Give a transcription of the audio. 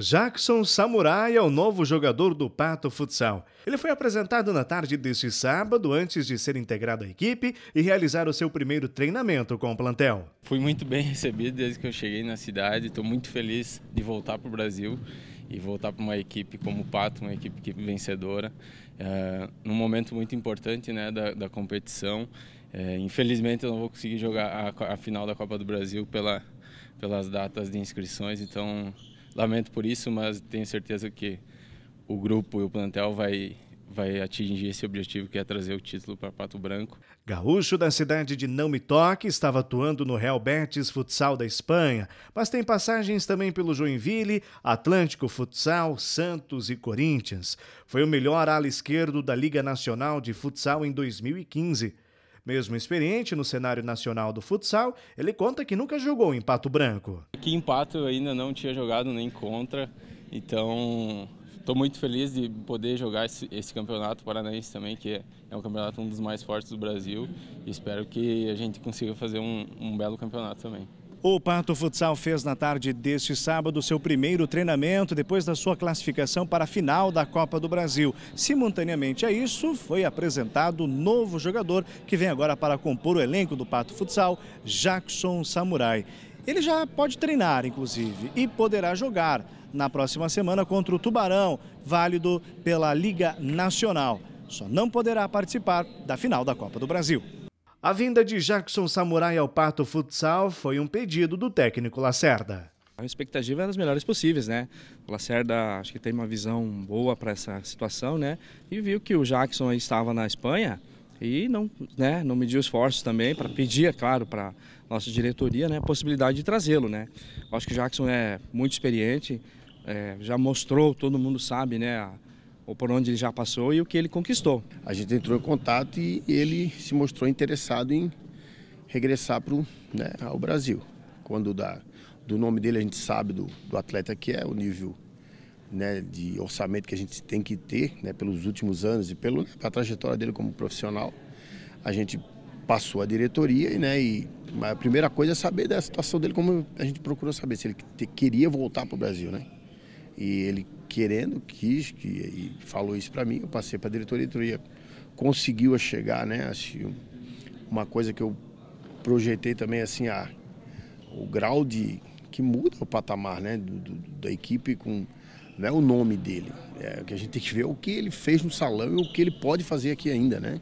Jackson Samurai é o novo jogador do Pato Futsal. Ele foi apresentado na tarde deste sábado, antes de ser integrado à equipe e realizar o seu primeiro treinamento com o plantel. Fui muito bem recebido desde que eu cheguei na cidade. Estou muito feliz de voltar para o Brasil e voltar para uma equipe como o Pato, uma equipe, é vencedora, é, num momento muito importante né, da, da competição. É, infelizmente eu não vou conseguir jogar a, a final da Copa do Brasil pela, pelas datas de inscrições, então Lamento por isso, mas tenho certeza que o grupo e o plantel vai vai atingir esse objetivo que é trazer o título para Pato Branco. Gaúcho da cidade de Não Me Toque estava atuando no Real Betis Futsal da Espanha, mas tem passagens também pelo Joinville, Atlântico Futsal, Santos e Corinthians. Foi o melhor ala esquerdo da Liga Nacional de Futsal em 2015. Mesmo experiente no cenário nacional do futsal, ele conta que nunca jogou em Pato Branco. Aqui em Pato ainda não tinha jogado nem contra, então estou muito feliz de poder jogar esse, esse, campeonato paranaense também, que é, é um campeonato um dos mais fortes do Brasil. E espero que a gente consiga fazer um, um belo campeonato também. O Pato Futsal fez na tarde deste sábado seu primeiro treinamento depois da sua classificação para a final da Copa do Brasil. Simultaneamente a isso, foi apresentado o novo jogador que vem agora para compor o elenco do Pato Futsal, Jackson Samurai. Ele já pode treinar, inclusive, e poderá jogar na próxima semana contra o Tubarão, válido pela Liga Nacional. Só não poderá participar da final da Copa do Brasil. A vinda de Jackson Samurai ao Pato Futsal foi um pedido do técnico Lacerda. A expectativa é das melhores possíveis, né? O Lacerda acho que tem uma visão boa para essa situação, né? E viu que o Jackson estava na Espanha e não, né, não mediu esforços também para pedir, é claro, para nossa diretoria, né, a possibilidade de trazê-lo, né? Acho que o Jackson é muito experiente, é, já mostrou, todo mundo sabe, né, a, por onde ele já passou e o que ele conquistou. A gente entrou em contato e ele se mostrou interessado em regressar para né, ao Brasil. Quando do nome dele a gente sabe do, do atleta que é, o nível né, de orçamento que a gente tem que ter né, pelos últimos anos e né, pela trajetória dele como profissional. A gente passou a diretoria né, e a primeira coisa é saber da situação dele, como a gente procurou saber se ele queria voltar para o Brasil. Né? E ele querendo, quis, que, e falou isso para mim, eu passei para a diretoria, conseguiu chegar, né? Assim, uma coisa que eu projetei também, assim, a, o grau de que muda o patamar, né? Do, do, da equipe com não é o nome dele, é, o que a gente tem que ver é o que ele fez no salão e o que ele pode fazer aqui ainda, né?